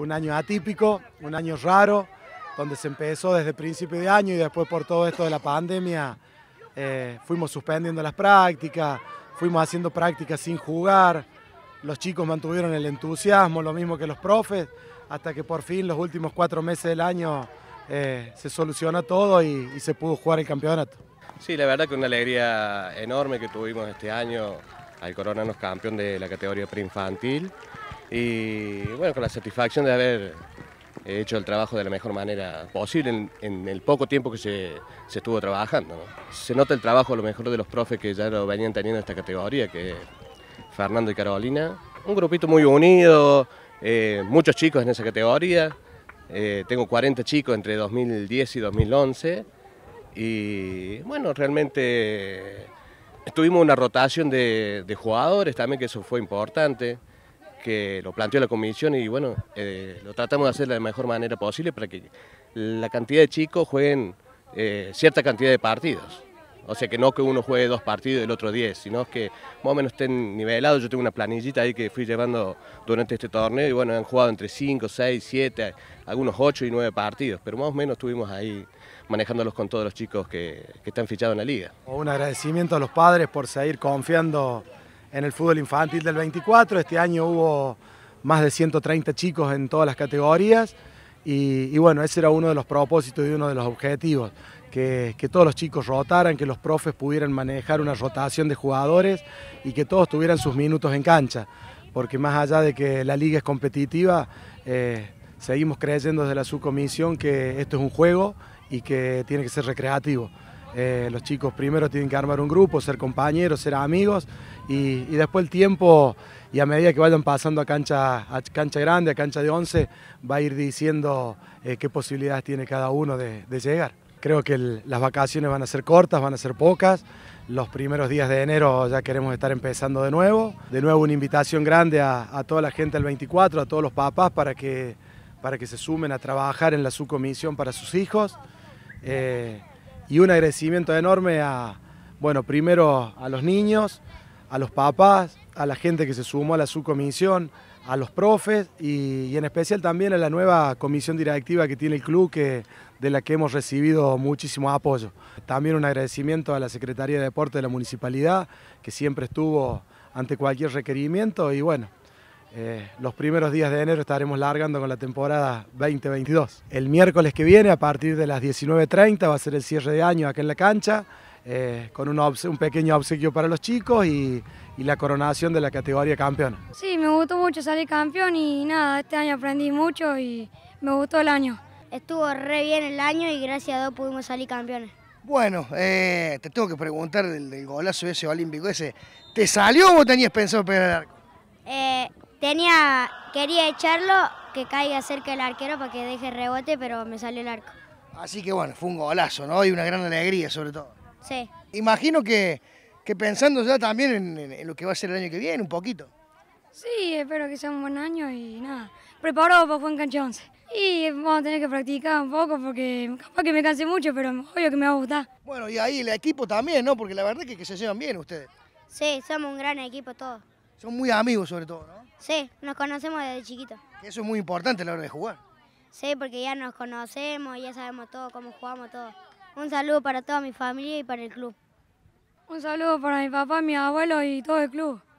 un año atípico, un año raro, donde se empezó desde principio de año y después por todo esto de la pandemia eh, fuimos suspendiendo las prácticas, fuimos haciendo prácticas sin jugar, los chicos mantuvieron el entusiasmo, lo mismo que los profes, hasta que por fin los últimos cuatro meses del año eh, se soluciona todo y, se pudo jugar el campeonato. Sí, la verdad que una alegría enorme que tuvimos este año al coronarnos campeón de la categoría preinfantil y bueno, con la satisfacción de haber hecho el trabajo de la mejor manera posible en, el poco tiempo que se, estuvo trabajando. Se nota el trabajo a lo mejor de los profes que ya lo venían teniendo en esta categoría, que Fernando y Carolina. Un grupito muy unido, eh, muchos chicos en esa categoría. Eh, tengo 40 chicos entre 2010 y 2011. Y bueno, realmente tuvimos una rotación de jugadores también, que eso fue importante que lo planteó la comisión y bueno, eh, lo tratamos de hacer de la mejor manera posible para que la cantidad de chicos jueguen eh, cierta cantidad de partidos. O sea que no que uno juegue dos partidos y el otro diez, sino que más o menos estén nivelados. Yo tengo una planillita ahí que fui llevando durante este torneo y bueno, han jugado entre cinco, seis, siete, algunos ocho y nueve partidos, pero más o menos estuvimos ahí manejándolos con todos los chicos que están fichados en la liga. Un agradecimiento a los padres por seguir confiando en el fútbol infantil del 24. Este año hubo más de 130 chicos en todas las categorías y, bueno, ese era uno de los propósitos y uno de los objetivos, que, todos los chicos rotaran, que los profes pudieran manejar una rotación de jugadores y que todos tuvieran sus minutos en cancha, porque más allá de que la liga es competitiva, eh, seguimos creyendo desde la subcomisión que esto es un juego y que tiene que ser recreativo. Eh, los chicos primero tienen que armar un grupo, ser compañeros, ser amigos y, después el tiempo y a medida que vayan pasando a cancha, a cancha grande, a cancha de 11, va a ir diciendo eh, qué posibilidades tiene cada uno de, llegar. Creo que las vacaciones van a ser cortas, van a ser pocas. Los primeros días de enero ya queremos estar empezando de nuevo. De nuevo una invitación grande a, toda la gente del 24, a todos los papás para que, para que se sumen a trabajar en la subcomisión para sus hijos. Eh, y un agradecimiento enorme a, bueno, primero a los niños, a los papás, a la gente que se sumó a la subcomisión, a los profes y, en especial también a la nueva comisión directiva que tiene el club, que, de la que hemos recibido muchísimo apoyo. También un agradecimiento a la Secretaría de Deporte de la Municipalidad, que siempre estuvo ante cualquier requerimiento y bueno, eh, los primeros días de enero estaremos largando con la temporada 2022. El miércoles que viene, a partir de las 19.30, va a ser el cierre de año acá en la cancha, eh, con un, pequeño obsequio para los chicos y, la coronación de la categoría campeona Sí, me gustó mucho salir campeón y nada, este año aprendí mucho y me gustó el año. Estuvo re bien el año y gracias a Dios pudimos salir campeones. Bueno, eh, te tengo que preguntar del, golazo ese olímpico ese. ¿Te salió o tenías pensado Tenía, quería echarlo, que caiga cerca del arquero para que deje rebote, pero me salió el arco. Así que bueno, fue un golazo, ¿no? Y una gran alegría sobre todo. Sí. Imagino que, pensando ya también en, lo que va a ser el año que viene, un poquito. Sí, espero que sea un buen año y nada, preparado para jugar en cancha 11. Y vamos a tener que practicar un poco porque capaz que me canse mucho, pero obvio que me va a gustar. Bueno, y ahí el equipo también, ¿no? Porque la verdad es que se llevan bien ustedes. Sí, somos un gran equipo todos. Son muy amigos sobre todo, ¿no? Sí, nos conocemos desde chiquito. Eso es muy importante a la hora de jugar. Sí, porque ya nos conocemos, ya sabemos todo, cómo jugamos todo. Un saludo para toda mi familia y para el club. Un saludo para mi papá, mi abuelo y todo el club.